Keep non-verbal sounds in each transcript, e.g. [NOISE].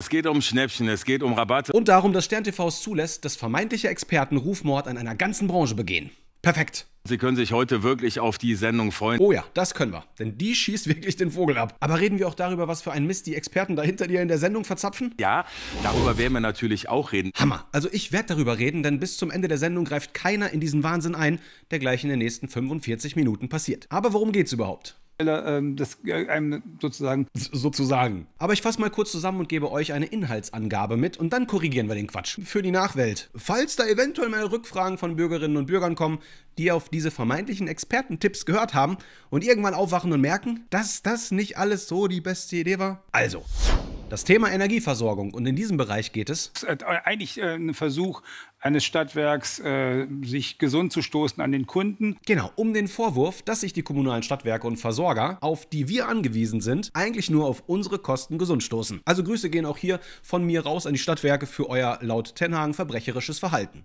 Es geht um Schnäppchen, es geht um Rabatte. Und darum, dass Stern TV es zulässt, dass vermeintliche Experten Rufmord an einer ganzen Branche begehen. Perfekt. Sie können sich heute wirklich auf die Sendung freuen. Oh ja, das können wir. Denn die schießt wirklich den Vogel ab. Aber reden wir auch darüber, was für ein Mist die Experten da hinter dir in der Sendung verzapfen? Ja, darüber werden wir natürlich auch reden. Hammer. Also ich werde darüber reden, denn bis zum Ende der Sendung greift keiner in diesen Wahnsinn ein, der gleich in den nächsten 45 Minuten passiert. Aber worum geht's überhaupt? Ähm, das äh, einem sozusagen. Sozusagen. Aber ich fasse mal kurz zusammen und gebe euch eine Inhaltsangabe mit und dann korrigieren wir den Quatsch für die Nachwelt. Falls da eventuell mal Rückfragen von Bürgerinnen und Bürgern kommen, die auf diese vermeintlichen Expertentipps gehört haben und irgendwann aufwachen und merken, dass das nicht alles so die beste Idee war. Also. Das Thema Energieversorgung und in diesem Bereich geht es. Äh, eigentlich äh, ein Versuch eines Stadtwerks, äh, sich gesund zu stoßen an den Kunden. Genau, um den Vorwurf, dass sich die kommunalen Stadtwerke und Versorger, auf die wir angewiesen sind, eigentlich nur auf unsere Kosten gesund stoßen. Also Grüße gehen auch hier von mir raus an die Stadtwerke für euer laut Tenhagen verbrecherisches Verhalten.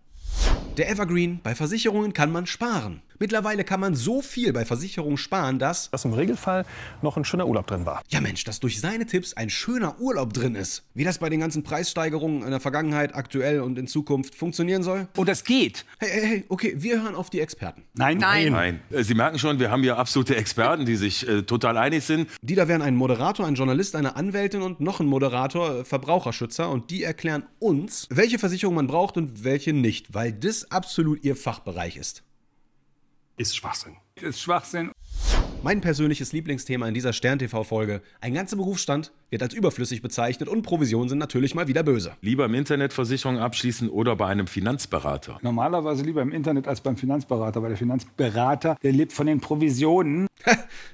Der Evergreen, bei Versicherungen kann man sparen. Mittlerweile kann man so viel bei Versicherungen sparen, dass das im Regelfall noch ein schöner Urlaub drin war. Ja Mensch, dass durch seine Tipps ein schöner Urlaub drin ist. Wie das bei den ganzen Preissteigerungen in der Vergangenheit, aktuell und in Zukunft funktionieren soll? Und oh, das geht. Hey, hey, hey, okay, wir hören auf die Experten. Nein, nein. nein. Äh, Sie merken schon, wir haben hier absolute Experten, die sich äh, total einig sind. Die da wären ein Moderator, ein Journalist, eine Anwältin und noch ein Moderator, äh, Verbraucherschützer und die erklären uns, welche Versicherung man braucht und welche nicht, weil das absolut ihr Fachbereich ist ist Schwachsinn. Ist Schwachsinn. Mein persönliches Lieblingsthema in dieser Stern-TV-Folge. Ein ganzer Berufsstand wird als überflüssig bezeichnet und Provisionen sind natürlich mal wieder böse. Lieber im Internet Versicherung abschließen oder bei einem Finanzberater. Normalerweise lieber im Internet als beim Finanzberater, weil der Finanzberater, der lebt von den Provisionen.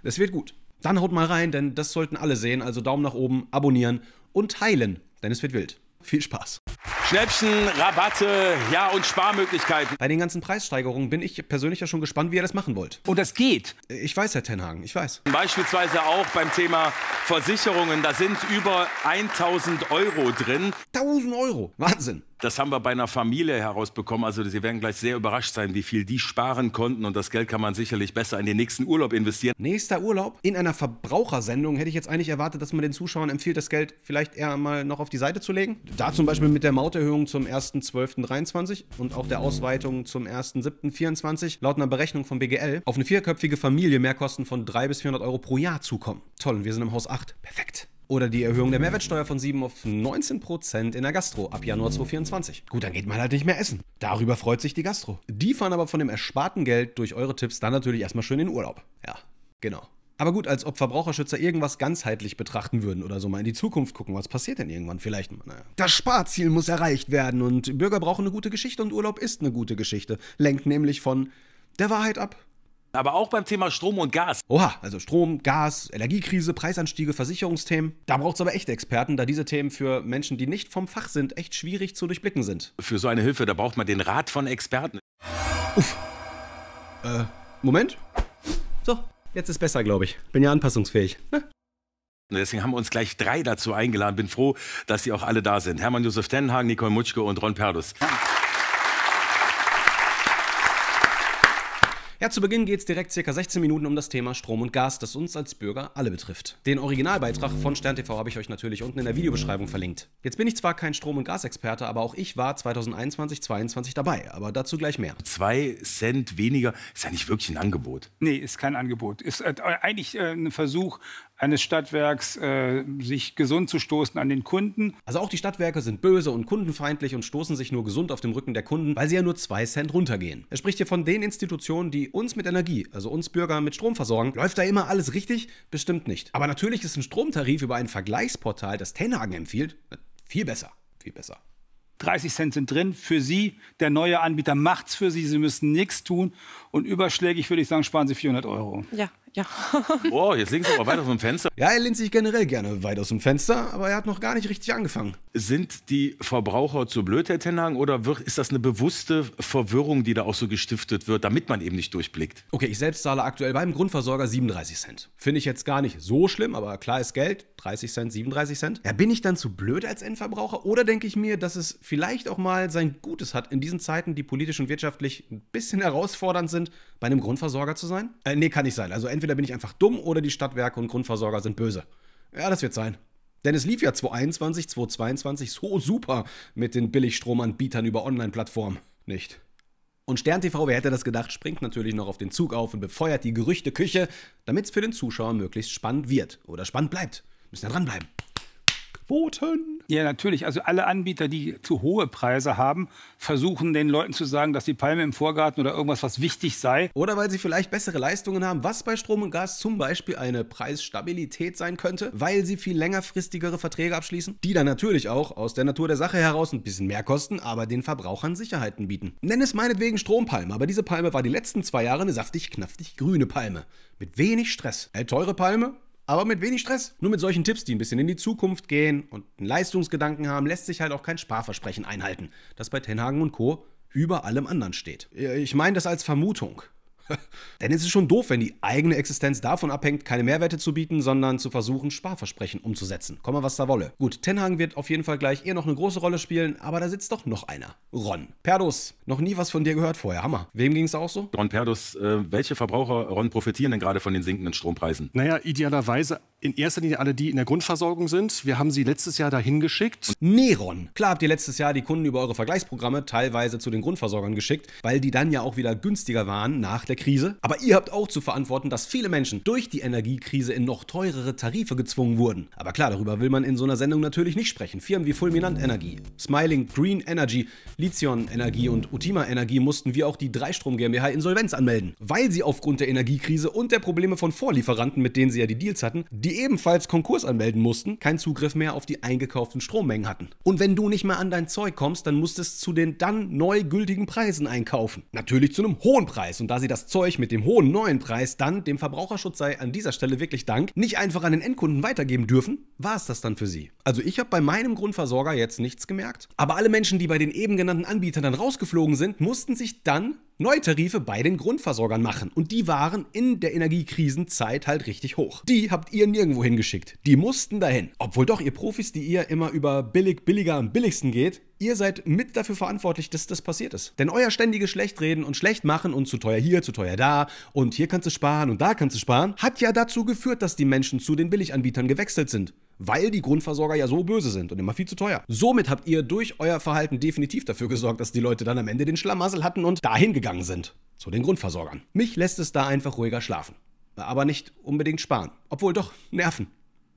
das wird gut. Dann haut mal rein, denn das sollten alle sehen. Also Daumen nach oben, abonnieren und teilen, denn es wird wild. Viel Spaß. Schnäppchen, Rabatte, ja und Sparmöglichkeiten. Bei den ganzen Preissteigerungen bin ich persönlich ja schon gespannt, wie ihr das machen wollt. Und oh, das geht. Ich weiß, Herr Tenhagen, ich weiß. Beispielsweise auch beim Thema Versicherungen, da sind über 1000 Euro drin. 1000 Euro, Wahnsinn das haben wir bei einer Familie herausbekommen. Also Sie werden gleich sehr überrascht sein, wie viel die sparen konnten. Und das Geld kann man sicherlich besser in den nächsten Urlaub investieren. Nächster Urlaub? In einer Verbrauchersendung hätte ich jetzt eigentlich erwartet, dass man den Zuschauern empfiehlt, das Geld vielleicht eher mal noch auf die Seite zu legen. Da zum Beispiel mit der Mauterhöhung zum 1.12.23 und auch der Ausweitung zum 1.7.24 laut einer Berechnung von BGL auf eine vierköpfige Familie Mehrkosten von 300 bis 400 Euro pro Jahr zukommen. Toll, und wir sind im Haus 8. Perfekt. Oder die Erhöhung der Mehrwertsteuer von 7 auf 19 Prozent in der Gastro ab Januar 2024. Gut, dann geht man halt nicht mehr essen. Darüber freut sich die Gastro. Die fahren aber von dem ersparten Geld durch eure Tipps dann natürlich erstmal schön in Urlaub. Ja, genau. Aber gut, als ob Verbraucherschützer irgendwas ganzheitlich betrachten würden oder so mal in die Zukunft gucken, was passiert denn irgendwann vielleicht Naja. Das Sparziel muss erreicht werden und Bürger brauchen eine gute Geschichte und Urlaub ist eine gute Geschichte. Lenkt nämlich von der Wahrheit ab. Aber auch beim Thema Strom und Gas. Oha, also Strom, Gas, Energiekrise, Preisanstiege, Versicherungsthemen. Da braucht es aber echt Experten, da diese Themen für Menschen, die nicht vom Fach sind, echt schwierig zu durchblicken sind. Für so eine Hilfe, da braucht man den Rat von Experten. Uff. Äh, Moment. So, jetzt ist besser, glaube ich. Bin ja anpassungsfähig. Ne? Deswegen haben wir uns gleich drei dazu eingeladen. Bin froh, dass sie auch alle da sind. Hermann Josef Tenhagen, Nicole Mutschke und Ron Perdus. Ja. Ja, zu Beginn geht es direkt ca. 16 Minuten um das Thema Strom und Gas, das uns als Bürger alle betrifft. Den Originalbeitrag von SternTV habe ich euch natürlich unten in der Videobeschreibung verlinkt. Jetzt bin ich zwar kein Strom- und Gasexperte, aber auch ich war 2021, 2022 dabei, aber dazu gleich mehr. Zwei Cent weniger ist ja nicht wirklich ein Angebot. Nee, ist kein Angebot. Ist äh, eigentlich äh, ein Versuch, eines Stadtwerks, äh, sich gesund zu stoßen an den Kunden. Also auch die Stadtwerke sind böse und kundenfeindlich und stoßen sich nur gesund auf dem Rücken der Kunden, weil sie ja nur zwei Cent runtergehen. Er spricht hier von den Institutionen, die uns mit Energie, also uns Bürger mit Strom versorgen. Läuft da immer alles richtig? Bestimmt nicht. Aber natürlich ist ein Stromtarif über ein Vergleichsportal, das Tenhagen empfiehlt, viel besser. Viel besser. 30 Cent sind drin für Sie. Der neue Anbieter macht's für Sie. Sie müssen nichts tun. Und überschlägig würde ich sagen, sparen Sie 400 Euro. Ja, ja. [LAUGHS] Wow, jetzt legen Sie aber weit aus dem Fenster. Ja, er lehnt sich generell gerne weit aus dem Fenster, aber er hat noch gar nicht richtig angefangen. Sind die Verbraucher zu blöd, Herr Tenhang, oder wird, ist das eine bewusste Verwirrung, die da auch so gestiftet wird, damit man eben nicht durchblickt? Okay, ich selbst zahle aktuell beim Grundversorger 37 Cent. Finde ich jetzt gar nicht so schlimm, aber klar ist Geld, 30 Cent, 37 Cent. Ja, bin ich dann zu blöd als Endverbraucher oder denke ich mir, dass es vielleicht auch mal sein Gutes hat, in diesen Zeiten, die politisch und wirtschaftlich ein bisschen herausfordernd sind, bei einem Grundversorger zu sein? Äh, nee, kann nicht sein. Also entweder bin ich einfach dumm oder die Stadtwerke und Grundversorger sind böse. Ja, das wird sein. Denn es lief ja 2021, 2022 so super mit den Billigstromanbietern über Online-Plattformen. Nicht? Und SternTV, wer hätte das gedacht, springt natürlich noch auf den Zug auf und befeuert die Gerüchteküche, damit es für den Zuschauer möglichst spannend wird oder spannend bleibt. Müssen ja dranbleiben. Quoten! Ja, natürlich. Also alle Anbieter, die zu hohe Preise haben, versuchen den Leuten zu sagen, dass die Palme im Vorgarten oder irgendwas, was wichtig sei. Oder weil sie vielleicht bessere Leistungen haben, was bei Strom und Gas zum Beispiel eine Preisstabilität sein könnte, weil sie viel längerfristigere Verträge abschließen, die dann natürlich auch aus der Natur der Sache heraus ein bisschen mehr kosten, aber den Verbrauchern Sicherheiten bieten. Nenn es meinetwegen Strompalme, aber diese Palme war die letzten zwei Jahre eine saftig, knaftig grüne Palme. Mit wenig Stress. Eine äh, teure Palme, aber mit wenig Stress. Nur mit solchen Tipps, die ein bisschen in die Zukunft gehen und einen Leistungsgedanken haben, lässt sich halt auch kein Sparversprechen einhalten, das bei Tenhagen und Co. über allem anderen steht. Ich meine das als Vermutung. [LAUGHS] Denn es ist schon doof, wenn die eigene Existenz davon abhängt, keine Mehrwerte zu bieten, sondern zu versuchen, Sparversprechen umzusetzen. Komme, was da wolle. Gut, Tenhang wird auf jeden Fall gleich eher noch eine große Rolle spielen, aber da sitzt doch noch einer. Ron. Perdus, noch nie was von dir gehört vorher. Hammer. Wem ging es auch so? Ron Perdus, äh, welche Verbraucher, Ron, profitieren denn gerade von den sinkenden Strompreisen? Naja, idealerweise in erster Linie alle, die in der Grundversorgung sind. Wir haben sie letztes Jahr dahin geschickt. Neron. Klar habt ihr letztes Jahr die Kunden über eure Vergleichsprogramme teilweise zu den Grundversorgern geschickt, weil die dann ja auch wieder günstiger waren nach der Energiekrise. Aber ihr habt auch zu verantworten, dass viele Menschen durch die Energiekrise in noch teurere Tarife gezwungen wurden. Aber klar, darüber will man in so einer Sendung natürlich nicht sprechen. Firmen wie Fulminant Energie, Smiling Green Energy, Lithion Energie und Utima Energie mussten wie auch die Dreistrom GmbH Insolvenz anmelden, weil sie aufgrund der Energiekrise und der Probleme von Vorlieferanten, mit denen sie ja die Deals hatten, die ebenfalls Konkurs anmelden mussten, keinen Zugriff mehr auf die eingekauften Strommengen hatten. Und wenn du nicht mehr an dein Zeug kommst, dann musst es zu den dann neu gültigen Preisen einkaufen. Natürlich zu einem hohen Preis. Und da sie das Zeug mit dem hohen neuen Preis dann, dem Verbraucherschutz sei an dieser Stelle wirklich Dank, nicht einfach an den Endkunden weitergeben dürfen, war es das dann für sie. Also ich habe bei meinem Grundversorger jetzt nichts gemerkt. Aber alle Menschen, die bei den eben genannten Anbietern dann rausgeflogen sind, mussten sich dann neue Tarife bei den Grundversorgern machen. Und die waren in der Energiekrisenzeit halt richtig hoch. Die habt ihr nirgendwo hingeschickt. Die mussten dahin. Obwohl doch ihr Profis, die ihr immer über billig, billiger am billigsten geht, ihr seid mit dafür verantwortlich, dass das passiert ist. Denn euer ständiges Schlechtreden und Schlechtmachen und zu teuer hier, zu teuer da und hier kannst du sparen und da kannst du sparen, hat ja dazu geführt, dass die Menschen zu den Billiganbietern gewechselt sind weil die Grundversorger ja so böse sind und immer viel zu teuer. Somit habt ihr durch euer Verhalten definitiv dafür gesorgt, dass die Leute dann am Ende den Schlamassel hatten und dahin gegangen sind. Zu den Grundversorgern. Mich lässt es da einfach ruhiger schlafen. Aber nicht unbedingt sparen. Obwohl doch, nerven.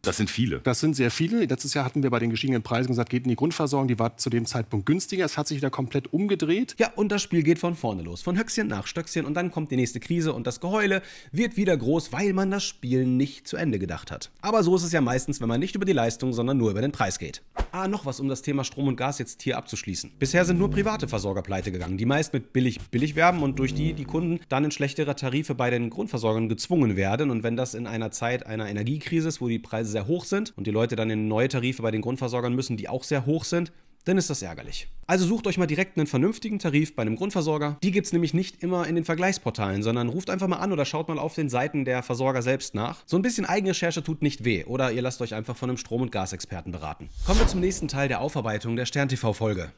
Das sind viele. Das sind sehr viele. Letztes Jahr hatten wir bei den gestiegenen Preisen gesagt, geht in die Grundversorgung. Die war zu dem Zeitpunkt günstiger. Es hat sich wieder komplett umgedreht. Ja, und das Spiel geht von vorne los. Von Höchstchen nach Stöckchen. Und dann kommt die nächste Krise und das Geheule wird wieder groß, weil man das Spiel nicht zu Ende gedacht hat. Aber so ist es ja meistens, wenn man nicht über die Leistung, sondern nur über den Preis geht. Ah, noch was, um das Thema Strom und Gas jetzt hier abzuschließen. Bisher sind nur private Versorger pleite gegangen, die meist mit billig billig werben und durch die die Kunden dann in schlechterer Tarife bei den Grundversorgern gezwungen werden. Und wenn das in einer Zeit einer Energiekrise ist, wo die Preise sehr hoch sind und die Leute dann in neue Tarife bei den Grundversorgern müssen, die auch sehr hoch sind, dann ist das ärgerlich. Also sucht euch mal direkt einen vernünftigen Tarif bei einem Grundversorger. Die gibt es nämlich nicht immer in den Vergleichsportalen, sondern ruft einfach mal an oder schaut mal auf den Seiten der Versorger selbst nach. So ein bisschen Eigenrecherche tut nicht weh oder ihr lasst euch einfach von einem Strom- und Gasexperten beraten. Kommen wir zum nächsten Teil der Aufarbeitung der Stern-TV-Folge.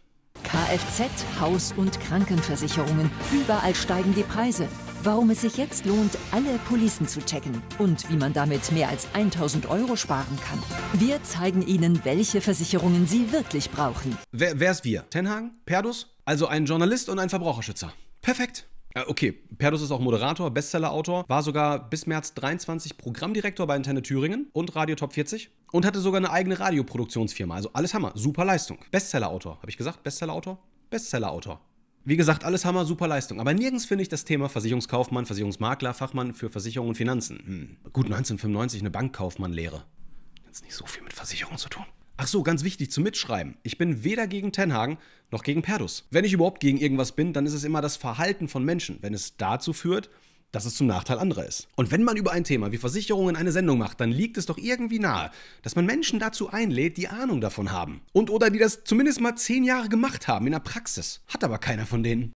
Kfz, Haus- und Krankenversicherungen. Überall steigen die Preise. Warum es sich jetzt lohnt, alle Policen zu checken und wie man damit mehr als 1000 Euro sparen kann. Wir zeigen Ihnen, welche Versicherungen Sie wirklich brauchen. Wer, wer ist wir? Tenhagen? Perdus? Also ein Journalist und ein Verbraucherschützer. Perfekt. Äh, okay, Perdus ist auch Moderator, Bestsellerautor, war sogar bis März 23 Programmdirektor bei Antenne Thüringen und Radio Top 40 und hatte sogar eine eigene Radioproduktionsfirma. Also alles Hammer, super Leistung. Bestsellerautor, habe ich gesagt? Bestsellerautor? Bestsellerautor. Wie gesagt, alles Hammer, super Leistung. Aber nirgends finde ich das Thema Versicherungskaufmann, Versicherungsmakler, Fachmann für Versicherung und Finanzen. Hm. Gut 1995 eine Bankkaufmann-Lehre. Jetzt nicht so viel mit Versicherung zu tun. Ach so, ganz wichtig zum Mitschreiben. Ich bin weder gegen Tenhagen noch gegen Perdus. Wenn ich überhaupt gegen irgendwas bin, dann ist es immer das Verhalten von Menschen. Wenn es dazu führt, dass es zum Nachteil anderer ist. Und wenn man über ein Thema wie Versicherungen eine Sendung macht, dann liegt es doch irgendwie nahe, dass man Menschen dazu einlädt, die Ahnung davon haben. Und oder die das zumindest mal zehn Jahre gemacht haben in der Praxis. Hat aber keiner von denen.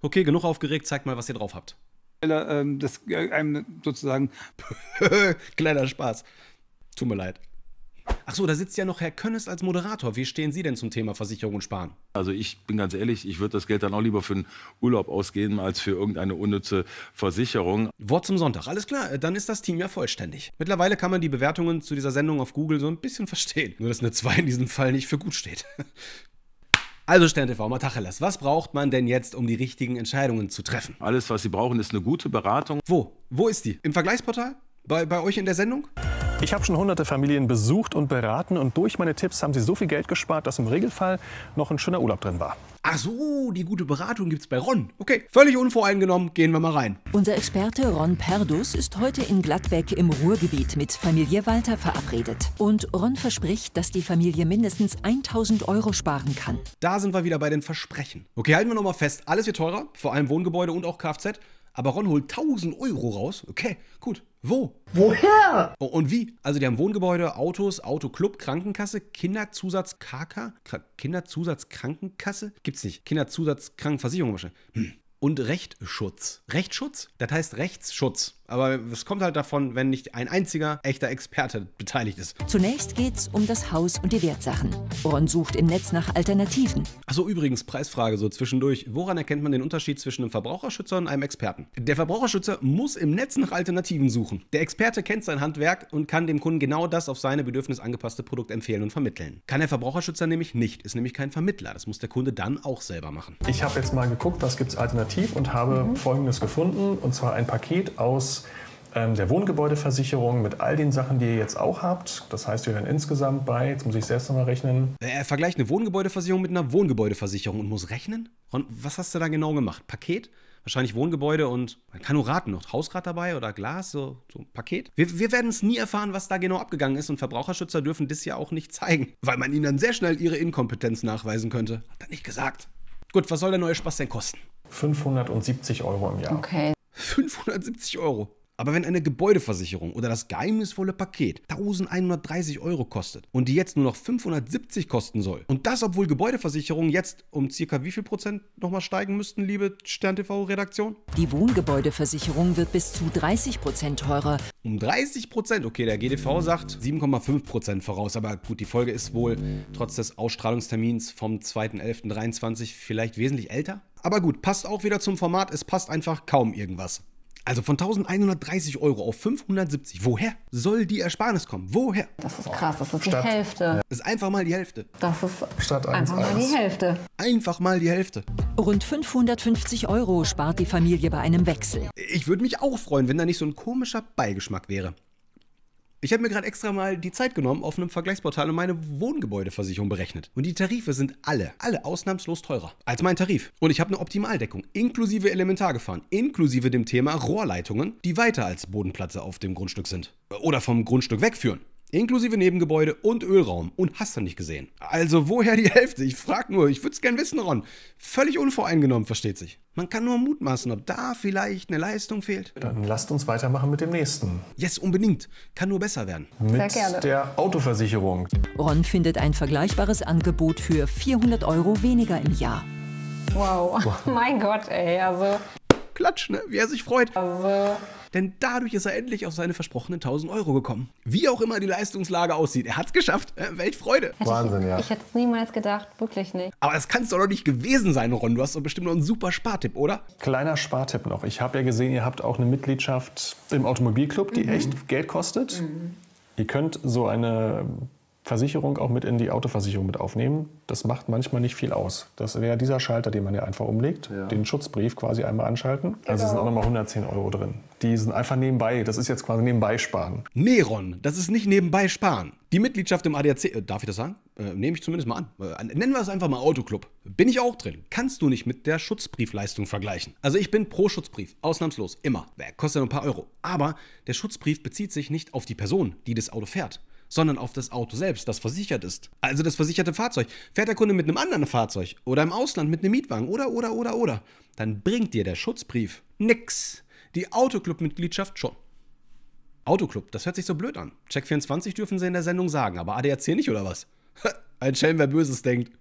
Okay, genug aufgeregt, zeigt mal, was ihr drauf habt. Äh, ähm, das äh, einem sozusagen [LAUGHS] kleiner Spaß. Tut mir leid. Ach so, da sitzt ja noch Herr Könnes als Moderator. Wie stehen Sie denn zum Thema Versicherung und Sparen? Also ich bin ganz ehrlich, ich würde das Geld dann auch lieber für einen Urlaub ausgeben als für irgendeine unnütze Versicherung. Wort zum Sonntag, alles klar, äh, dann ist das Team ja vollständig. Mittlerweile kann man die Bewertungen zu dieser Sendung auf Google so ein bisschen verstehen. Nur dass eine 2 in diesem Fall nicht für gut steht. [LAUGHS] Also Stern TV, mal Tacheles, was braucht man denn jetzt, um die richtigen Entscheidungen zu treffen? Alles, was Sie brauchen, ist eine gute Beratung. Wo? Wo ist die? Im Vergleichsportal? Bei, bei euch in der Sendung? Ich habe schon hunderte Familien besucht und beraten und durch meine Tipps haben sie so viel Geld gespart, dass im Regelfall noch ein schöner Urlaub drin war. Ach so, die gute Beratung gibt's bei Ron. Okay, völlig unvoreingenommen, gehen wir mal rein. Unser Experte Ron Perdus ist heute in Gladbeck im Ruhrgebiet mit Familie Walter verabredet. Und Ron verspricht, dass die Familie mindestens 1000 Euro sparen kann. Da sind wir wieder bei den Versprechen. Okay, halten wir nochmal fest, alles wird teurer, vor allem Wohngebäude und auch Kfz. Aber Ron holt 1000 Euro raus. Okay, gut. Wo? Woher? Oh, und wie? Also die haben Wohngebäude, Autos, Autoclub, Krankenkasse, Kinderzusatz KK, Kinderzusatzkrankenkasse? Gibt's nicht. Kinderzusatzkrankenversicherung wahrscheinlich. Hm und Rechtsschutz. Rechtsschutz? Das heißt Rechtsschutz. Aber es kommt halt davon, wenn nicht ein einziger echter Experte beteiligt ist. Zunächst geht's um das Haus und die Wertsachen. Ron sucht im Netz nach Alternativen. Achso, übrigens, Preisfrage so zwischendurch. Woran erkennt man den Unterschied zwischen einem Verbraucherschützer und einem Experten? Der Verbraucherschützer muss im Netz nach Alternativen suchen. Der Experte kennt sein Handwerk und kann dem Kunden genau das auf seine Bedürfnisse angepasste Produkt empfehlen und vermitteln. Kann der Verbraucherschützer nämlich nicht, ist nämlich kein Vermittler. Das muss der Kunde dann auch selber machen. Ich habe jetzt mal geguckt, was gibt es Alternativen aktiv und habe mhm. Folgendes gefunden, und zwar ein Paket aus ähm, der Wohngebäudeversicherung mit all den Sachen, die ihr jetzt auch habt. Das heißt, wir wären insgesamt bei, jetzt muss ich selbst nochmal rechnen. Er äh, äh, vergleicht eine Wohngebäudeversicherung mit einer Wohngebäudeversicherung und muss rechnen? Ron, was hast du da genau gemacht? Paket? wahrscheinlich Wohngebäude und man äh, kann nur raten, noch Hausrat dabei oder Glas, so, so ein Paket. Wir, wir werden es nie erfahren, was da genau abgegangen ist und Verbraucherschützer dürfen das ja auch nicht zeigen, weil man ihnen dann sehr schnell ihre Inkompetenz nachweisen könnte. Hat er nicht gesagt. Gut, was soll der neue Spaß denn kosten? 570 Euro im Jahr. Okay. 570 Euro. Aber wenn eine Gebäudeversicherung oder das geheimnisvolle Paket 1130 Euro kostet und die jetzt nur noch 570 kosten soll, und das obwohl Gebäudeversicherungen jetzt um circa wie viel Prozent nochmal steigen müssten, liebe sterntv redaktion Die Wohngebäudeversicherung wird bis zu 30 Prozent teurer. Um 30 Prozent? Okay, der GDV sagt 7,5 Prozent voraus. Aber gut, die Folge ist wohl trotz des Ausstrahlungstermins vom 2.11.23 vielleicht wesentlich älter. Aber gut, passt auch wieder zum Format. Es passt einfach kaum irgendwas. Also von 1130 Euro auf 570. Woher soll die Ersparnis kommen? Woher? Das ist krass, das ist Stadt. die Hälfte. Das ist einfach mal die Hälfte. Das ist Stadt 1, einfach mal die Hälfte. Einfach mal die Hälfte. Rund 550 Euro spart die Familie bei einem Wechsel. Ich würde mich auch freuen, wenn da nicht so ein komischer Beigeschmack wäre. Ich habe mir gerade extra mal die Zeit genommen auf einem Vergleichsportal und meine Wohngebäudeversicherung berechnet. Und die Tarife sind alle, alle ausnahmslos teurer als mein Tarif. Und ich habe eine Optimaldeckung, inklusive Elementargefahren, inklusive dem Thema Rohrleitungen, die weiter als Bodenplatte auf dem Grundstück sind. Oder vom Grundstück wegführen. Inklusive Nebengebäude und Ölraum. Und hast du nicht gesehen. Also woher die Hälfte? Ich frag nur, ich würde es gern wissen, Ron. Völlig unvoreingenommen, versteht sich. Man kann nur mutmaßen, ob da vielleicht eine Leistung fehlt. Dann lasst uns weitermachen mit dem nächsten. Yes, unbedingt. Kann nur besser werden. Mit der Autoversicherung. Ron findet ein vergleichbares Angebot für 400 Euro weniger im Jahr. Wow, wow. [LAUGHS] mein Gott, ey, also... Klatsch, ne? Wie er sich freut. Also denn dadurch ist er endlich auf seine versprochenen 1000 Euro gekommen. Wie auch immer die Leistungslage aussieht, er hat es geschafft. Äh, welch Freude. Wahnsinn, ja. Ich hätte es niemals gedacht, wirklich nicht. Aber das kann es doch noch nicht gewesen sein, Ron. Du hast doch bestimmt noch einen super Spartipp, oder? Kleiner Spartipp noch. Ich habe ja gesehen, ihr habt auch eine Mitgliedschaft im Automobilclub, die mhm. echt Geld kostet. Mhm. Ihr könnt so eine Versicherung auch mit in die Autoversicherung mit aufnehmen. Das macht manchmal nicht viel aus. Das wäre dieser Schalter, den man ja einfach umlegt, ja. den Schutzbrief quasi einmal anschalten. Genau. Also sind auch nochmal 110 Euro drin. Die sind einfach nebenbei, das ist jetzt quasi nebenbei sparen. Neron, das ist nicht nebenbei sparen. Die Mitgliedschaft im ADAC, äh, darf ich das sagen? Äh, Nehme ich zumindest mal an. Äh, nennen wir es einfach mal Autoclub. Bin ich auch drin. Kannst du nicht mit der Schutzbriefleistung vergleichen. Also ich bin pro Schutzbrief, ausnahmslos, immer. Kostet ja nur ein paar Euro. Aber der Schutzbrief bezieht sich nicht auf die Person, die das Auto fährt sondern auf das Auto selbst, das versichert ist. Also das versicherte Fahrzeug. Fährt der Kunde mit einem anderen Fahrzeug oder im Ausland mit einem Mietwagen oder, oder, oder, oder, dann bringt dir der Schutzbrief nix. Die Autoclub-Mitgliedschaft schon. Autoclub, das hört sich so blöd an. Check 24 dürfen sie in der Sendung sagen, aber ADAC nicht oder was? [LAUGHS] Ein Schelm, wer Böses denkt.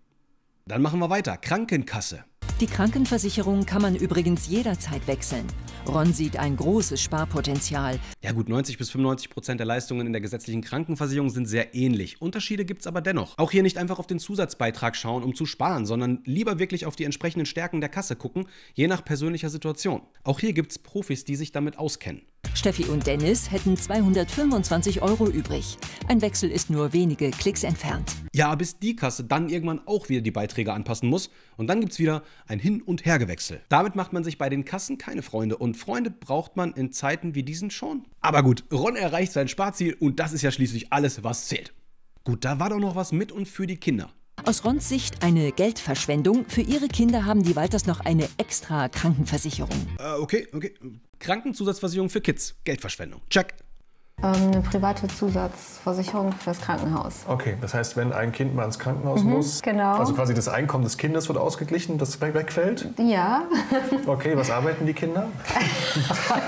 Dann machen wir weiter. Krankenkasse. Die Krankenversicherung kann man übrigens jederzeit wechseln. Ron sieht ein großes Sparpotenzial. Ja gut, 90 bis 95 Prozent der Leistungen in der gesetzlichen Krankenversicherung sind sehr ähnlich. Unterschiede gibt es aber dennoch. Auch hier nicht einfach auf den Zusatzbeitrag schauen, um zu sparen, sondern lieber wirklich auf die entsprechenden Stärken der Kasse gucken, je nach persönlicher Situation. Auch hier gibt es Profis, die sich damit auskennen. Steffi und Dennis hätten 225 Euro übrig. Ein Wechsel ist nur wenige Klicks entfernt. Ja, bis die Kasse dann irgendwann auch wieder die Beiträge anpassen muss. Und dann gibt es wieder ein Hin- und Hergewechsel. Damit macht man sich bei den Kassen keine Freunde. Und Freunde braucht man in Zeiten wie diesen schon. Aber gut, Ron erreicht sein Sparziel und das ist ja schließlich alles, was zählt. Gut, da war doch noch was mit und für die Kinder. Aus Rons Sicht eine Geldverschwendung. Für ihre Kinder haben die Walters noch eine extra Krankenversicherung. Äh, okay, okay. Krankenzusatzversicherung für Kids. Geldverschwendung. Check. Ähm, eine private Zusatzversicherung fürs Krankenhaus. Okay, das heißt, wenn ein Kind mal ins Krankenhaus mhm, muss, genau. also quasi das Einkommen des Kindes wird ausgeglichen, das wegfällt? Ja. [LAUGHS] okay, was arbeiten die Kinder?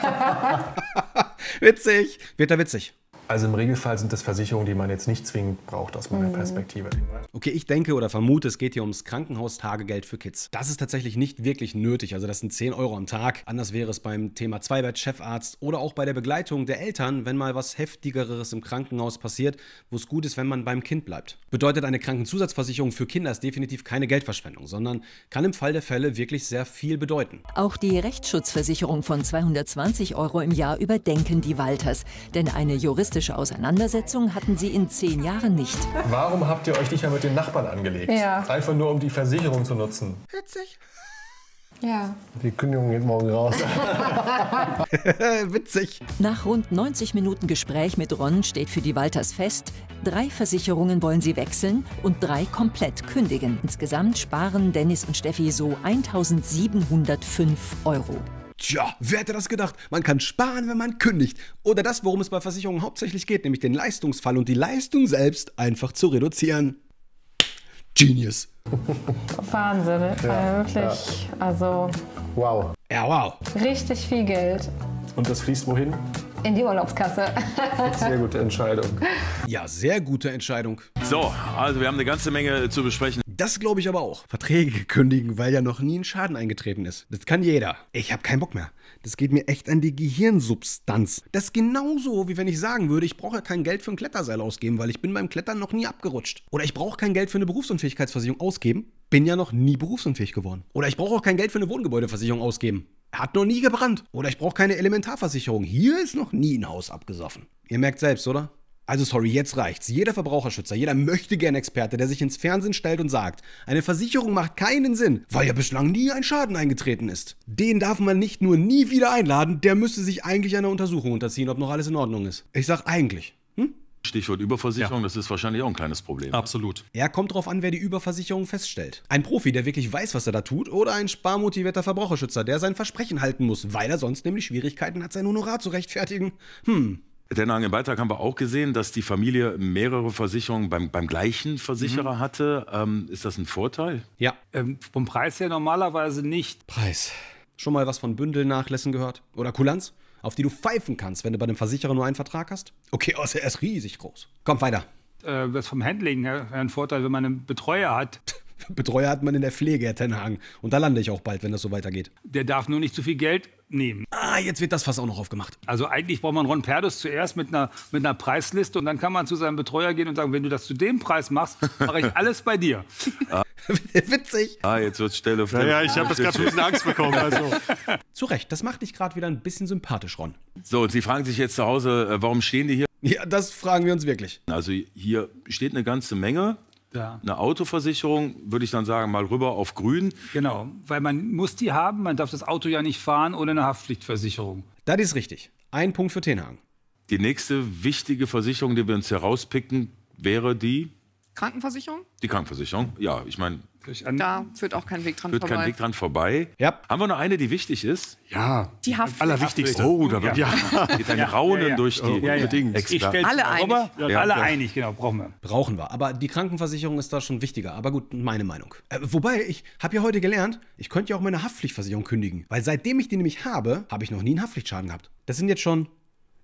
[LAUGHS] witzig, wird da witzig. Also im Regelfall sind das Versicherungen, die man jetzt nicht zwingend braucht aus meiner mhm. Perspektive. Okay, ich denke oder vermute, es geht hier ums Krankenhaustagegeld für Kids. Das ist tatsächlich nicht wirklich nötig. Also das sind 10 Euro am Tag. Anders wäre es beim Thema Zweibett, Chefarzt oder auch bei der Begleitung der Eltern, wenn mal was Heftigeres im Krankenhaus passiert, wo es gut ist, wenn man beim Kind bleibt. Bedeutet eine Krankenzusatzversicherung für Kinder ist definitiv keine Geldverschwendung, sondern kann im Fall der Fälle wirklich sehr viel bedeuten. Auch die Rechtsschutzversicherung von 220 Euro im Jahr überdenken die Walters. Denn eine juristische politische Auseinandersetzung hatten sie in zehn Jahren nicht. Warum habt ihr euch nicht mal mit den Nachbarn angelegt? Ja. Einfach nur, um die Versicherung zu nutzen. Witzig. Ja. Die Kündigung geht morgen raus. [LAUGHS] [LAUGHS] Witzig. Nach rund 90 Minuten Gespräch mit Ron steht für die Walters fest, drei Versicherungen wollen sie wechseln und drei komplett kündigen. Insgesamt sparen Dennis und Steffi so 1705 Euro. Tja, wer hätte das gedacht? Man kann sparen, wenn man kündigt. Oder das, worum es bei Versicherungen hauptsächlich geht, nämlich den Leistungsfall und die Leistung selbst einfach zu reduzieren. Genius. [LAUGHS] Wahnsinn, äh, ja, wirklich. Ja. Also. Wow. Ja, wow. Richtig viel Geld. Und das fließt wohin? In die Urlaubskasse. [LAUGHS] sehr gute Entscheidung. Ja, sehr gute Entscheidung. So, also wir haben eine ganze Menge zu besprechen. Das glaube ich aber auch. Verträge kündigen, weil ja noch nie ein Schaden eingetreten ist. Das kann jeder. Ich habe keinen Bock mehr. Das geht mir echt an die Gehirnsubstanz. Das ist genauso, wie wenn ich sagen würde, ich brauche ja kein Geld für ein Kletterseil ausgeben, weil ich bin beim Klettern noch nie abgerutscht. Oder ich brauche kein Geld für eine Berufsunfähigkeitsversicherung ausgeben, bin ja noch nie berufsunfähig geworden. Oder ich brauche auch kein Geld für eine Wohngebäudeversicherung ausgeben. Hat noch nie gebrannt. Oder ich brauche keine Elementarversicherung. Hier ist noch nie ein Haus abgesoffen. Ihr merkt selbst, oder? Also sorry, jetzt reicht's. Jeder Verbraucherschützer, jeder möchte gern Experte, der sich ins Fernsehen stellt und sagt, eine Versicherung macht keinen Sinn, weil ja bislang nie ein Schaden eingetreten ist. Den darf man nicht nur nie wieder einladen, der müsste sich eigentlich einer Untersuchung unterziehen, ob noch alles in Ordnung ist. Ich sag eigentlich. Hm? Stichwort Überversicherung, ja. das ist wahrscheinlich auch ein kleines Problem. Absolut. Er kommt drauf an, wer die Überversicherung feststellt. Ein Profi, der wirklich weiß, was er da tut, oder ein sparmotivierter Verbraucherschützer, der sein Versprechen halten muss, weil er sonst nämlich Schwierigkeiten hat, sein Honorar zu rechtfertigen. Hm, Dennoch im Beitrag haben wir auch gesehen, dass die Familie mehrere Versicherungen beim, beim gleichen Versicherer mhm. hatte. Ähm, ist das ein Vorteil? Ja. Ähm, vom Preis her normalerweise nicht. Preis. Schon mal was von Bündelnachlässen gehört? Oder Kulanz? Auf die du pfeifen kannst, wenn du bei dem Versicherer nur einen Vertrag hast? Okay, außer also er ist riesig groß. Kommt weiter. Äh, das vom Handling her ein Vorteil, wenn man einen Betreuer hat. [LAUGHS] Betreuer hat man in der Pflege, Herr Tenhagen. Und da lande ich auch bald, wenn das so weitergeht. Der darf nur nicht zu viel Geld nehmen. Ah, jetzt wird das Fass auch noch aufgemacht. Also eigentlich braucht man Ron Perdus zuerst mit einer, mit einer Preisliste und dann kann man zu seinem Betreuer gehen und sagen, wenn du das zu dem Preis machst, mache ich alles bei dir. [LAUGHS] Ah. [LAUGHS] Witzig. Ah, jetzt wird Stelle auf Ja, ja ich habe das gerade ein bisschen Angst bekommen. Also. [LAUGHS] Zu Recht, das macht dich gerade wieder ein bisschen sympathisch, Ron. So, und Sie fragen sich jetzt zu Hause, äh, warum stehen die hier? Ja, das fragen wir uns wirklich. Also hier steht eine ganze Menge. Ja. Eine Autoversicherung würde ich dann sagen, mal rüber auf grün. Genau, weil man muss die haben, man darf das Auto ja nicht fahren ohne eine Haftpflichtversicherung. Das ist richtig. Ein Punkt für Tenhagen. Die nächste wichtige Versicherung, die wir uns herauspicken, wäre die Krankenversicherung? Die Krankenversicherung, ja. Ich meine, da führt auch kein Weg dran führt vorbei. kein Weg dran vorbei. Ja. Haben wir noch eine, die wichtig ist? Ja. Die Haftpflicht. Allerwichtigste. Oh, da wird ja. [LAUGHS] geht ein Raunen durch die oh, ja, Experten. Alle einig. alle einig, genau, brauchen wir. Brauchen wir. Aber die Krankenversicherung ist da schon wichtiger. Aber gut, meine Meinung. Äh, wobei, ich habe ja heute gelernt, ich könnte ja auch meine Haftpflichtversicherung kündigen. Weil seitdem ich die nämlich habe, habe ich noch nie einen Haftpflichtschaden gehabt. Das sind jetzt schon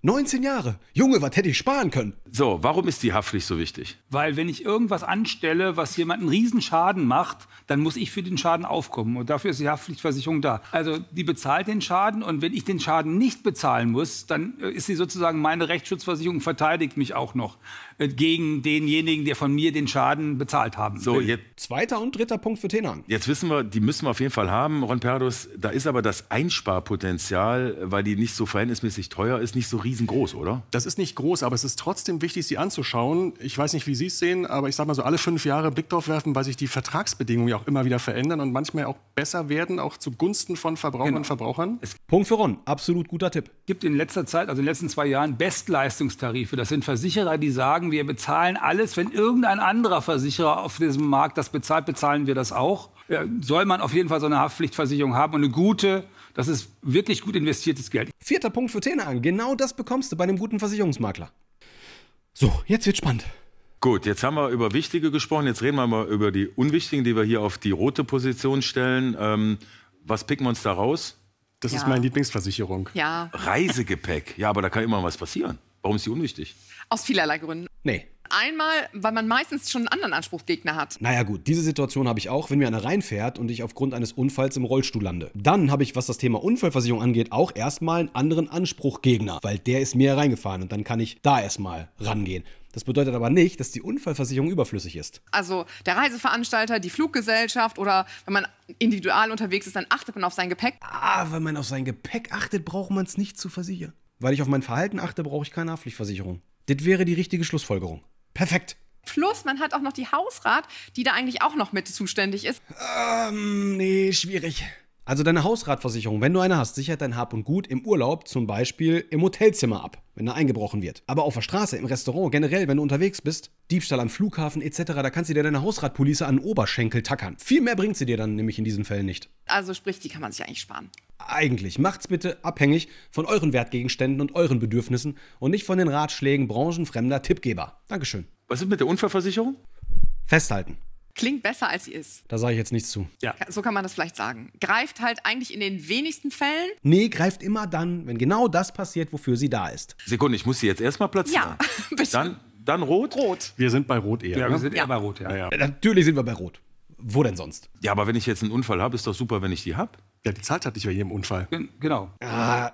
19 Jahre. Junge, was hätte ich sparen können? So, warum ist die Haftpflicht so wichtig? Weil wenn ich irgendwas anstelle, was jemanden riesen Schaden macht, dann muss ich für den Schaden aufkommen. Und dafür ist die Haftpflichtversicherung da. Also die bezahlt den Schaden und wenn ich den Schaden nicht bezahlen muss, dann äh, ist sie sozusagen meine Rechtsschutzversicherung, verteidigt mich auch noch äh, gegen denjenigen, der von mir den Schaden bezahlt haben so, Jetzt, Zweiter und dritter Punkt für Tenan. Jetzt wissen wir, die müssen wir auf jeden Fall haben, Ron Perdus, Da ist aber das Einsparpotenzial, weil die nicht so verhältnismäßig teuer ist, nicht so riesig riesengroß, oder? Das ist nicht groß, aber es ist trotzdem wichtig, sie anzuschauen. Ich weiß nicht, wie Sie es sehen, aber ich sage mal so, alle fünf Jahre Blick drauf werfen, weil sich die Vertragsbedingungen ja auch immer wieder verändern und manchmal auch besser werden, auch zugunsten von Verbrauchern genau. und Verbrauchern. Punkt für Ron, absolut guter Tipp. Es gibt in letzter Zeit, also in den letzten zwei Jahren, Bestleistungstarife. Das sind Versicherer, die sagen, wir bezahlen alles, wenn irgendein anderer Versicherer auf diesem Markt das bezahlt, bezahlen wir das auch. Soll man auf jeden Fall so eine Haftpflichtversicherung haben und eine gute das ist wirklich gut investiertes Geld. Vierter Punkt für Teneang. Genau das bekommst du bei einem guten Versicherungsmakler. So, jetzt wird spannend. Gut, jetzt haben wir über wichtige gesprochen. Jetzt reden wir mal über die unwichtigen, die wir hier auf die rote Position stellen. Ähm, was picken wir uns da raus? Das ja. ist meine Lieblingsversicherung. Ja. Reisegepäck. Ja, aber da kann immer was passieren. Warum ist die unwichtig? Aus vielerlei Gründen. Nee, Einmal, weil man meistens schon einen anderen Anspruchgegner hat. Naja gut, diese Situation habe ich auch, wenn mir einer reinfährt und ich aufgrund eines Unfalls im Rollstuhl lande. Dann habe ich, was das Thema Unfallversicherung angeht, auch erstmal einen anderen Anspruchgegner, weil der ist mir reingefahren und dann kann ich da erstmal rangehen. Das bedeutet aber nicht, dass die Unfallversicherung überflüssig ist. Also der Reiseveranstalter, die Fluggesellschaft oder wenn man individual unterwegs ist, dann achtet man auf sein Gepäck. Ah, wenn man auf sein Gepäck achtet, braucht man es nicht zu versichern. Weil ich auf mein Verhalten achte, brauche ich keine Haftpflichtversicherung. Das wäre die richtige Schlussfolgerung. Perfekt. Plus, man hat auch noch die Hausrat, die da eigentlich auch noch mit zuständig ist. Ähm, nee, schwierig. Also deine Hausratversicherung, wenn du eine hast, sichert dein Hab und Gut im Urlaub, zum Beispiel im Hotelzimmer ab, wenn da eingebrochen wird. Aber auf der Straße, im Restaurant, generell, wenn du unterwegs bist, Diebstahl am Flughafen etc., da kannst du dir deine Hausratpolice an den Oberschenkel tackern. Viel mehr bringt sie dir dann nämlich in diesen Fällen nicht. Also sprich, die kann man sich eigentlich sparen eigentlich. Macht's bitte abhängig von euren Wertgegenständen und euren Bedürfnissen und nicht von den Ratschlägen branchenfremder Tippgeber. Dankeschön. Was ist mit der Unfallversicherung? Festhalten. Klingt besser, als sie ist. Da sage ich jetzt nichts zu. Ja. So kann man das vielleicht sagen. Greift halt eigentlich in den wenigsten Fällen. Nee, greift immer dann, wenn genau das passiert, wofür sie da ist. Sekunde, ich muss sie jetzt erstmal platzieren. Ja, [LAUGHS] bitte. Dann, dann rot? Rot. Wir sind bei Rot eher. Ja, wir ne? sind ja. eher bei Rot, ja. ja. Natürlich sind wir bei Rot wo denn sonst? Ja, aber wenn ich jetzt einen Unfall habe, ist doch super, wenn ich die habe. Ja, die zahlt halt nicht bei jedem Unfall. Gen genau. Ah,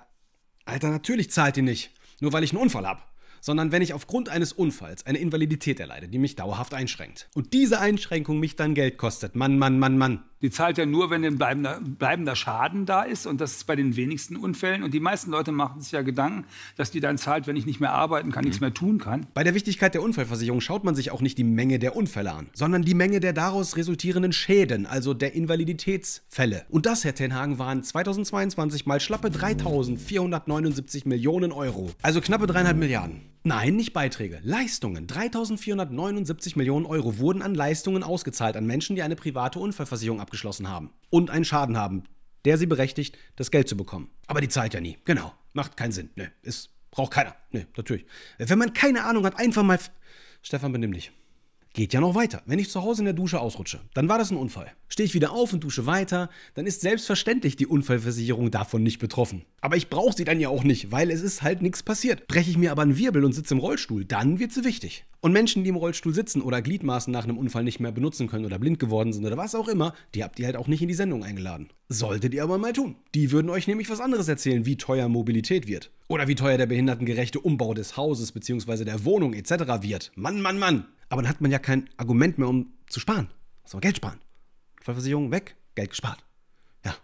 Alter, natürlich zahlt die nicht. Nur weil ich einen Unfall habe. Sondern wenn ich aufgrund eines Unfalls eine Invalidität erleide, die mich dauerhaft einschränkt. Und diese Einschränkung mich dann Geld kostet. Mann, Mann, Mann, Mann. Die zahlt ja nur, wenn ein bleibender, bleibender, Schaden da ist. Und das ist bei den wenigsten Unfällen. Und die meisten Leute machen sich ja Gedanken, dass die dann zahlt, wenn ich nicht mehr arbeiten kann, mhm. nichts mehr tun kann. Bei der Wichtigkeit der Unfallversicherung schaut man sich auch nicht die Menge der Unfälle an, sondern die Menge der daraus resultierenden Schäden, also der Invaliditätsfälle. Und das, Herr Tenhagen, waren 2022 mal schlappe 3.479 Millionen Euro. Also knappe dreieinhalb Milliarden. Nein, nicht Beiträge, Leistungen. 3.479 Millionen Euro wurden an Leistungen ausgezahlt an Menschen, die eine private Unfallversicherung abgeschlossen haben und einen Schaden haben, der sie berechtigt, das Geld zu bekommen. Aber die zahlt ja nie. Genau. Macht keinen Sinn. Nee, ist, braucht keiner. Nee, natürlich. Wenn man keine Ahnung hat, einfach mal. Stefan, benimm dich geht ja noch weiter. Wenn ich zu Hause in der Dusche ausrutsche, dann war das ein Unfall. Stehe ich wieder auf und dusche weiter, dann ist selbstverständlich die Unfallversicherung davon nicht betroffen. Aber ich brauche sie dann ja auch nicht, weil es ist halt nichts passiert. Breche ich mir aber einen Wirbel und sitze im Rollstuhl, dann wird sie wichtig. Und Menschen, die im Rollstuhl sitzen oder Gliedmaßen nach einem Unfall nicht mehr benutzen können oder blind geworden sind oder was auch immer, die habt ihr halt auch nicht in die Sendung eingeladen. Solltet ihr aber mal tun. Die würden euch nämlich was anderes erzählen, wie teuer Mobilität wird. Oder wie teuer der behindertengerechte Umbau des Hauses bzw. der Wohnung etc. wird. Mann, Mann, Mann. Aber dann hat man ja kein Argument mehr, um zu sparen. Also Geld sparen. Vollversicherung weg, Geld gespart. Ja,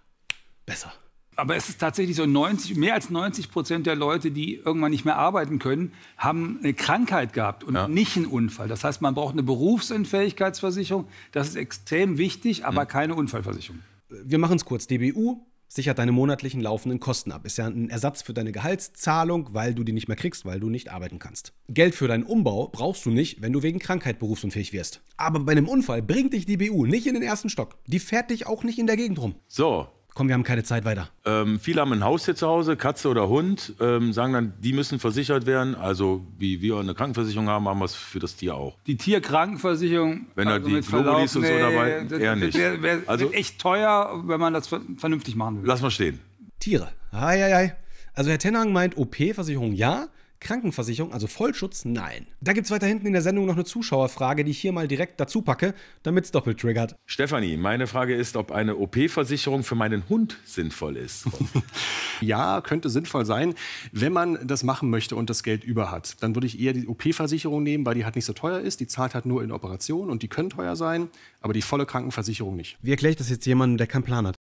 besser. Aber es ist tatsächlich so, 90, mehr als 90 Prozent der Leute, die irgendwann nicht mehr arbeiten können, haben eine Krankheit gehabt und ja. nicht einen Unfall. Das heißt, man braucht eine Berufsunfähigkeitsversicherung. Das ist extrem wichtig, aber mhm. keine Unfallversicherung. Wir machen es kurz. DBU, sichert deine monatlichen laufenden Kosten ab. Ist ja ein Ersatz für deine Gehaltszahlung, weil du die nicht mehr kriegst, weil du nicht arbeiten kannst. Geld für deinen Umbau brauchst du nicht, wenn du wegen Krankheit berufsunfähig wirst. Aber bei einem Unfall bringt dich die BU nicht in den ersten Stock. Die fährt dich auch nicht in der Gegend rum. So, komm, wir haben keine Zeit weiter? Ähm, viele haben ein Haus hier zu Hause, Katze oder Hund, ähm, sagen dann, die müssen versichert werden. Also wie wir eine Krankenversicherung haben, haben wir es für das Tier auch. Die Tierkrankenversicherung, wenn also da die Globulis und so dabei, das, eher nicht. Wär, wär, also echt teuer, wenn man das vernünftig machen will. Lass mal stehen. Tiere. Ei, ei, ei. Also Herr Tenhang meint OP-Versicherung ja, Krankenversicherung, also Vollschutz, nein. Da gibt es weiter hinten in der Sendung noch eine Zuschauerfrage, die ich hier mal direkt dazu packe, damit es doppelt triggert. Stefanie, meine Frage ist, ob eine OP-Versicherung für meinen Hund sinnvoll ist. [LAUGHS] ja, könnte sinnvoll sein. Wenn man das machen möchte und das Geld über hat, dann würde ich eher die OP-Versicherung nehmen, weil die halt nicht so teuer ist. Die zahlt halt nur in Operationen und die können teuer sein, aber die volle Krankenversicherung nicht. Wie erkläre ich das jetzt jemandem, der keinen Plan hat?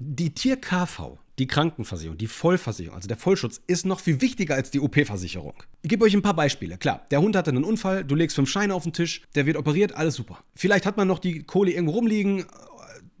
Die Tier-KV, die Krankenversicherung, die Vollversicherung, also der Vollschutz, ist noch viel wichtiger als die OP-Versicherung. Ich gebe euch ein paar Beispiele. Klar, der Hund hatte einen Unfall, du legst fünf Scheine auf den Tisch, der wird operiert, alles super. Vielleicht hat man noch die Kohle irgendwo rumliegen, äh,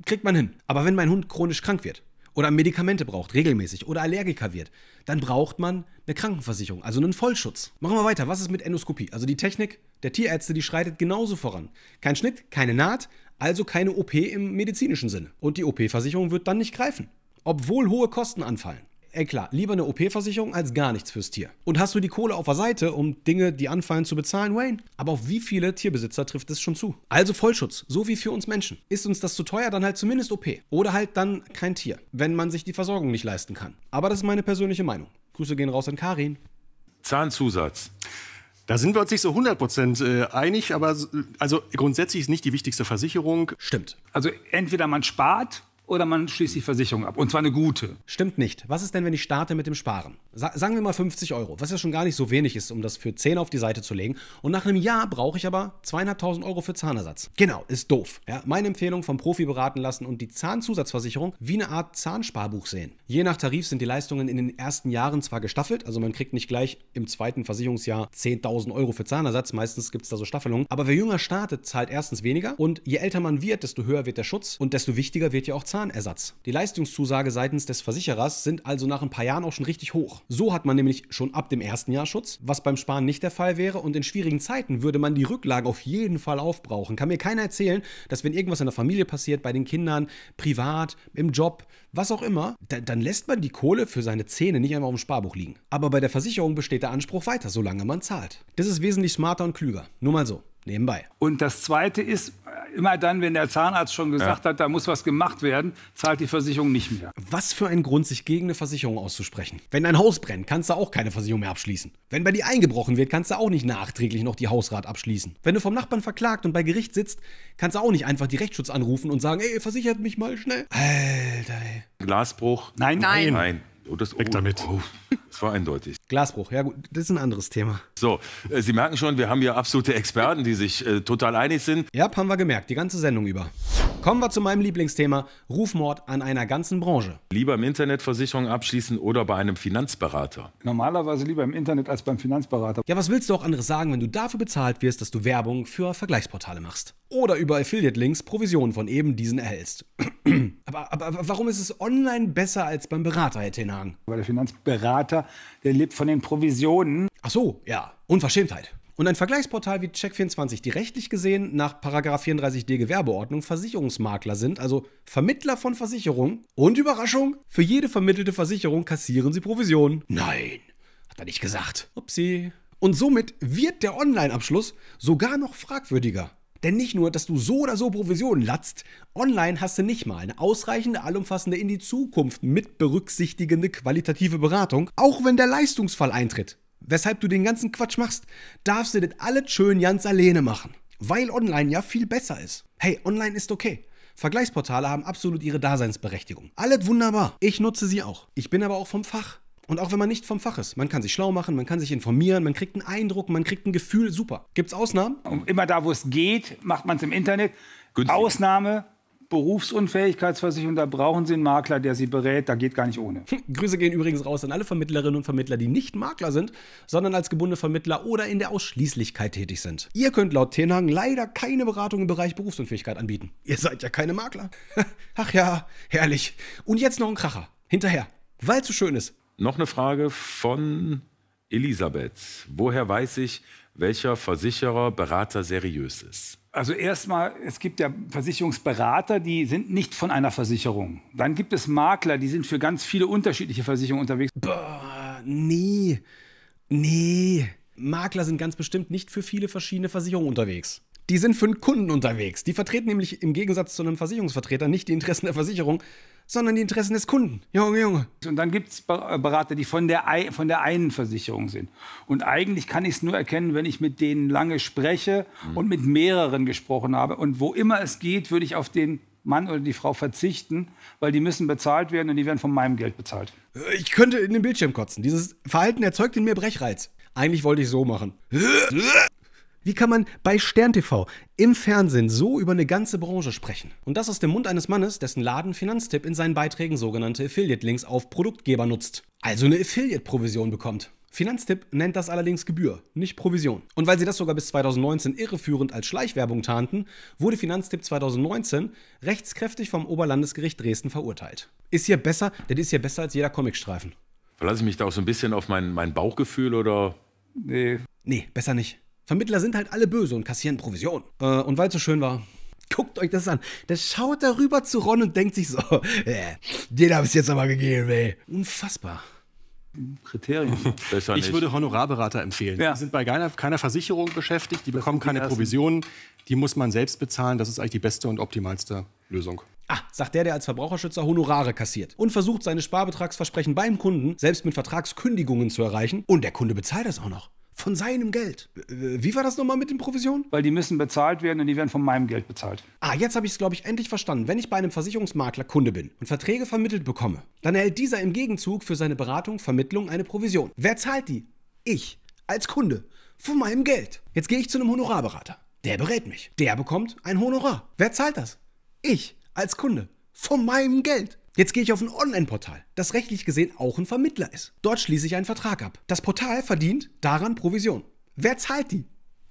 kriegt man hin. Aber wenn mein Hund chronisch krank wird, oder Medikamente braucht, regelmäßig, oder Allergiker wird, dann braucht man eine Krankenversicherung, also einen Vollschutz. Machen wir weiter. Was ist mit Endoskopie? Also die Technik der Tierärzte, die schreitet genauso voran. Kein Schnitt, keine Naht, also keine OP im medizinischen Sinne. Und die OP-Versicherung wird dann nicht greifen, obwohl hohe Kosten anfallen. Ey klar, lieber eine OP-Versicherung als gar nichts fürs Tier. Und hast du die Kohle auf der Seite, um Dinge, die anfallen, zu bezahlen, Wayne? Aber auf wie viele Tierbesitzer trifft es schon zu? Also Vollschutz, so wie für uns Menschen. Ist uns das zu teuer, dann halt zumindest OP. Oder halt dann kein Tier, wenn man sich die Versorgung nicht leisten kann. Aber das ist meine persönliche Meinung. Grüße gehen raus an Karin. Zahnzusatz. Da sind wir uns nicht so 100% äh, einig, aber also grundsätzlich ist nicht die wichtigste Versicherung. Stimmt. Also entweder man spart oder man schließt die Versicherung ab. Und zwar eine gute. Stimmt nicht. Was ist denn, wenn ich starte mit dem Sparen? sagen wir mal 50 Euro, was ja schon gar nicht so wenig ist, um das für 10 auf die Seite zu legen. Und nach einem Jahr brauche ich aber 2.500 Euro für Zahnersatz. Genau, ist doof. Ja, meine Empfehlung vom Profi beraten lassen und die Zahnzusatzversicherung wie eine Art Zahnsparbuch sehen. Je nach Tarif sind die Leistungen in den ersten Jahren zwar gestaffelt, also man kriegt nicht gleich im zweiten Versicherungsjahr 10.000 Euro für Zahnersatz, meistens gibt es da so Staffelungen, aber wer jünger startet, zahlt erstens weniger und je älter man wird, desto höher wird der Schutz und desto wichtiger wird ja auch Zahnersatz. Die Leistungszusage seitens des Versicherers sind also nach ein paar Jahren auch schon richtig hoch. So hat man nämlich schon ab dem ersten Jahr Schutz, was beim Sparen nicht der Fall wäre. Und in schwierigen Zeiten würde man die Rücklage auf jeden Fall aufbrauchen. Kann mir keiner erzählen, dass wenn irgendwas in der Familie passiert, bei den Kindern, privat, im Job, was auch immer, da, dann lässt man die Kohle für seine Zähne nicht einmal auf dem Sparbuch liegen. Aber bei der Versicherung besteht der Anspruch weiter, solange man zahlt. Das ist wesentlich smarter und klüger. Nur mal so. Nebenbei. Und das zweite ist, immer dann, wenn der Zahnarzt schon gesagt ja. hat, da muss was gemacht werden, zahlt die Versicherung nicht mehr. Was für ein Grund, sich gegen eine Versicherung auszusprechen. Wenn dein Haus brennt, kannst du auch keine Versicherung mehr abschließen. Wenn bei dir eingebrochen wird, kannst du auch nicht nachträglich noch die Hausrat abschließen. Wenn du vom Nachbarn verklagt und bei Gericht sitzt, kannst du auch nicht einfach die Rechtsschutz anrufen und sagen, ey, versichert mich mal schnell. Alter, ey. Glasbruch. Nein, nein. nein. Oh, das, Weg oh, damit. Oh, das war eindeutig. Glasbruch, ja gut, das ist ein anderes Thema. So, äh, Sie merken schon, wir haben hier absolute Experten, die sich äh, total einig sind. Ja, haben wir gemerkt, die ganze Sendung über. Kommen wir zu meinem Lieblingsthema, Rufmord an einer ganzen Branche. Lieber im Internet Versicherung abschließen oder bei einem Finanzberater? Normalerweise lieber im Internet als beim Finanzberater. Ja, was willst du auch anderes sagen, wenn du dafür bezahlt wirst, dass du Werbung für Vergleichsportale machst? Oder über Affiliate-Links Provisionen von eben diesen erhältst. [CLEARS THROAT] aber, aber, aber warum ist es online besser als beim Berater, Herr Tena? Kopenhagen. Aber der Finanzberater, der lebt von den Provisionen. Ach so, ja. Unverschämtheit. Und ein Vergleichsportal wie Check24, die rechtlich gesehen nach 34d Gewerbeordnung Versicherungsmakler sind, also Vermittler von Versicherungen. Und Überraschung, für jede vermittelte Versicherung kassieren sie Provisionen. Nein, hat er nicht gesagt. Upsi. Und somit wird der Online-Abschluss sogar noch fragwürdiger. Denn nicht nur, dass du so oder so Provisionen latzt, online hast du nicht mal eine ausreichende, allumfassende, in die Zukunft mit berücksichtigende qualitative Beratung, auch wenn der Leistungsfall eintritt. Weshalb du den ganzen Quatsch machst, darfst du das alles schön ganz alleine machen. Weil online ja viel besser ist. Hey, online ist okay. Vergleichsportale haben absolut ihre Daseinsberechtigung. Alles wunderbar. Ich nutze sie auch. Ich bin aber auch vom Fach. Und auch wenn man nicht vom Fach ist. Man kann sich schlau machen, man kann sich informieren, man kriegt einen Eindruck, man kriegt ein Gefühl. Super. Gibt es Ausnahmen? Und immer da, wo es geht, macht man es im Internet. Günstig. Ausnahme, Berufsunfähigkeitsversicherung, da brauchen Sie einen Makler, der Sie berät, da geht gar nicht ohne. Hm, Grüße gehen übrigens raus an alle Vermittlerinnen und Vermittler, die nicht Makler sind, sondern als gebundene Vermittler oder in der Ausschließlichkeit tätig sind. Ihr könnt laut Tenhagen leider keine Beratung im Bereich Berufsunfähigkeit anbieten. Ihr seid ja keine Makler. [LAUGHS] Ach ja, herrlich. Und jetzt noch ein Kracher. Hinterher, weil es so schön ist. Noch eine Frage von Elisabeth. Woher weiß ich, welcher Versicherer, Berater seriös ist? Also erstmal, es gibt ja Versicherungsberater, die sind nicht von einer Versicherung. Dann gibt es Makler, die sind für ganz viele unterschiedliche Versicherungen unterwegs. Boah, nee, nee. Makler sind ganz bestimmt nicht für viele verschiedene Versicherungen unterwegs. Die sind für einen Kunden unterwegs. Die vertreten nämlich im Gegensatz zu einem Versicherungsvertreter nicht die Interessen der Versicherung, sondern die Interessen des Kunden. Junge, Junge. Und dann gibt es äh, Berater, die von der, von der einen Versicherung sind. Und eigentlich kann ich es nur erkennen, wenn ich mit denen lange spreche mhm. und mit mehreren gesprochen habe. Und wo immer es geht, würde ich auf den Mann oder die Frau verzichten, weil die müssen bezahlt werden und die werden von meinem Geld bezahlt. Äh, ich könnte in den Bildschirm kotzen. Dieses Verhalten erzeugt in mir Brechreiz. Eigentlich wollte ich so machen. [LAUGHS] Wie kann man bei SternTV im Fernsehen so über eine ganze Branche sprechen? Und das aus dem Mund eines Mannes, dessen Laden Finanztipp in seinen Beiträgen sogenannte Affiliate-Links auf Produktgeber nutzt. Also eine Affiliate-Provision bekommt. Finanztipp nennt das allerdings Gebühr, nicht Provision. Und weil sie das sogar bis 2019 irreführend als Schleichwerbung tarnten, wurde Finanztipp 2019 rechtskräftig vom Oberlandesgericht Dresden verurteilt. Ist hier besser, denn ist hier besser als jeder Comicstreifen. Verlasse ich mich da auch so ein bisschen auf mein, mein Bauchgefühl oder? Nee. Nee, besser nicht. Vermittler sind halt alle böse und kassieren Provisionen. Äh, und weil es so schön war, [LAUGHS] guckt euch das an. Der schaut darüber zu Ron und denkt sich so, [LAUGHS] äh, den habe ich jetzt aber gegeben, ey. Unfassbar. Kriterium. [LAUGHS] ich nicht. würde Honorarberater empfehlen. Ja. Die sind bei keiner, keiner Versicherung beschäftigt, die das bekommen die keine ersten. Provisionen, die muss man selbst bezahlen. Das ist eigentlich die beste und optimalste Lösung. Ah, sagt der, der als Verbraucherschützer Honorare kassiert und versucht, seine Sparbetragsversprechen beim Kunden selbst mit Vertragskündigungen zu erreichen. Und der Kunde bezahlt das auch noch von seinem Geld. Äh, wie war das nochmal mit den Provisionen? Weil die müssen bezahlt werden und die werden von meinem Geld bezahlt. Ah, jetzt habe ich es, glaube ich, endlich verstanden. Wenn ich bei einem Versicherungsmakler Kunde bin und Verträge vermittelt bekomme, dann erhält dieser im Gegenzug für seine Beratung, Vermittlung eine Provision. Wer zahlt die? Ich, als Kunde, von meinem Geld. Jetzt gehe ich zu einem Honorarberater. Der berät mich. Der bekommt ein Honorar. Wer zahlt das? Ich, als Kunde, von meinem Geld. Jetzt gehe ich auf ein Online-Portal, das rechtlich gesehen auch ein Vermittler ist. Dort schließe ich einen Vertrag ab. Das Portal verdient daran Provision. Wer zahlt die?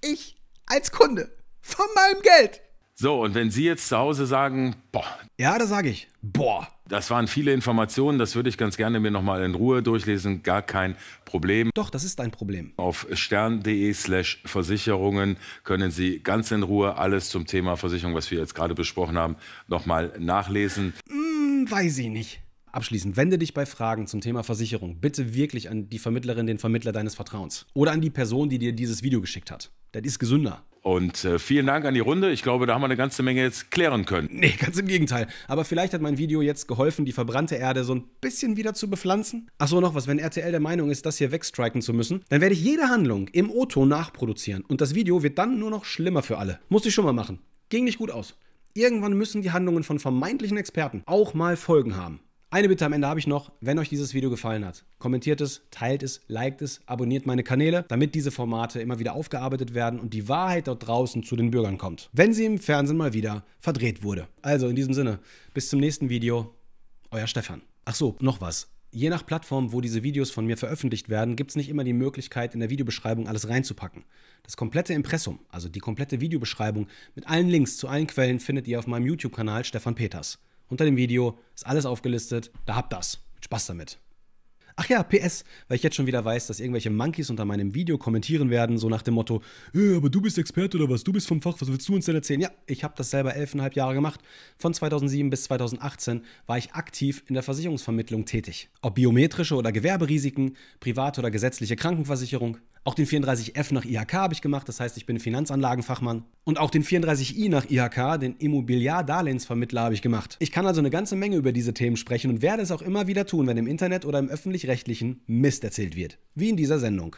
Ich als Kunde. Von meinem Geld. So, und wenn Sie jetzt zu Hause sagen, boah. Ja, da sage ich, boah. Das waren viele Informationen, das würde ich ganz gerne mir nochmal in Ruhe durchlesen, gar kein Problem. Doch, das ist ein Problem. Auf stern.de slash Versicherungen können Sie ganz in Ruhe alles zum Thema Versicherung, was wir jetzt gerade besprochen haben, nochmal nachlesen. Mm hm, weiß ich nicht. Abschließend, wende dich bei Fragen zum Thema Versicherung bitte wirklich an die Vermittlerin, den Vermittler deines Vertrauens oder an die Person, die dir dieses Video geschickt hat. Das ist gesünder. Und äh, vielen Dank an die Runde. Ich glaube, da haben wir eine ganze Menge jetzt klären können. Nee, ganz im Gegenteil. Aber vielleicht hat mein Video jetzt geholfen, die verbrannte Erde so ein bisschen wieder zu bepflanzen. Achso, noch was. Wenn RTL der Meinung ist, das hier wegstriken zu müssen, dann werde ich jede Handlung im o nachproduzieren. Und das Video wird dann nur noch schlimmer für alle. Muss ich schon mal machen. Ging nicht gut aus. Irgendwann müssen die Handlungen von vermeintlichen Experten auch mal Folgen haben. Eine Bitte am Ende habe ich noch, wenn euch dieses Video gefallen hat, kommentiert es, teilt es, liked es, abonniert meine Kanäle, damit diese Formate immer wieder aufgearbeitet werden und die Wahrheit dort draußen zu den Bürgern kommt, wenn sie im Fernsehen mal wieder verdreht wurde. Also in diesem Sinne, bis zum nächsten Video, euer Stefan. Ach so, noch was je nach Plattform, wo diese Videos von mir veröffentlicht werden, gibt es nicht immer die Möglichkeit, in der Videobeschreibung alles reinzupacken. Das komplette Impressum, also die komplette Videobeschreibung mit allen Links zu allen Quellen, findet ihr auf meinem YouTube-Kanal Stefan Peters. Unter dem Video ist alles aufgelistet, da habt das. Spaß damit. Ach ja, PS, weil ich jetzt schon wieder weiß, dass irgendwelche Monkeys unter meinem Video kommentieren werden, so nach dem Motto, hey, äh, aber du bist Experte oder was, du bist vom Fach, was willst du uns denn erzählen? Ja, ich habe das selber elfeinhalb Jahre gemacht. Von 2007 bis 2018 war ich aktiv in der Versicherungsvermittlung tätig. Ob biometrische oder Gewerberisiken, private oder gesetzliche Krankenversicherung, auch den 34F nach IHK habe ich gemacht, das heißt, ich bin Finanzanlagenfachmann. Und auch den 34I nach IHK, den Immobiliardarlehensvermittler, habe ich gemacht. Ich kann also eine ganze Menge über diese Themen sprechen und werde es auch immer wieder tun, wenn im Internet oder im öffentlich-rechtlichen Mist erzählt wird. Wie in dieser Sendung.